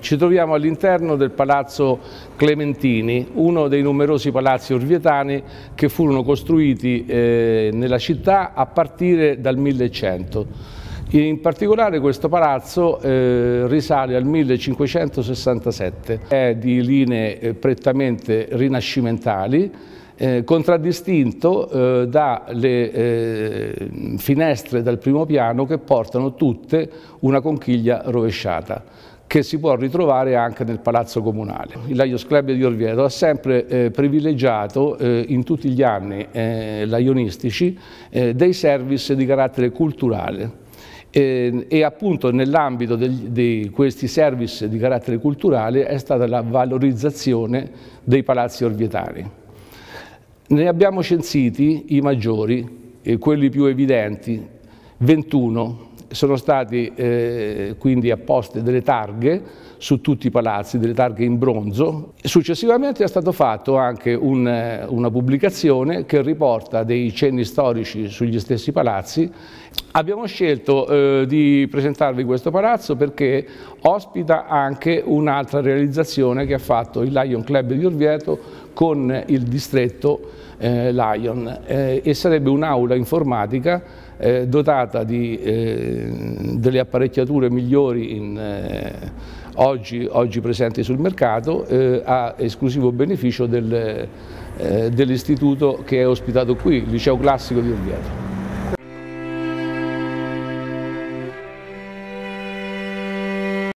Ci troviamo all'interno del Palazzo Clementini, uno dei numerosi palazzi orvietani che furono costruiti eh, nella città a partire dal 1100. In particolare questo palazzo eh, risale al 1567, è di linee eh, prettamente rinascimentali, eh, contraddistinto eh, dalle eh, finestre dal primo piano che portano tutte una conchiglia rovesciata che si può ritrovare anche nel Palazzo Comunale. Il Lions Club di Orvieto ha sempre eh, privilegiato eh, in tutti gli anni eh, lionistici eh, dei service di carattere culturale e, eh, e appunto nell'ambito di questi service di carattere culturale è stata la valorizzazione dei palazzi orvietani. Ne abbiamo censiti i maggiori, eh, quelli più evidenti, 21 sono stati eh, quindi apposte delle targhe su tutti i palazzi, delle targhe in bronzo. Successivamente è stata fatta anche un, eh, una pubblicazione che riporta dei cenni storici sugli stessi palazzi. Abbiamo scelto eh, di presentarvi questo palazzo perché ospita anche un'altra realizzazione che ha fatto il Lion Club di Orvieto con il distretto eh, Lion eh, e sarebbe un'aula informatica eh, dotata di, eh, delle apparecchiature migliori in, eh, oggi, oggi, presenti sul mercato, eh, a esclusivo beneficio del, dell'istituto che è ospitato qui, il liceo classico di Orvieto.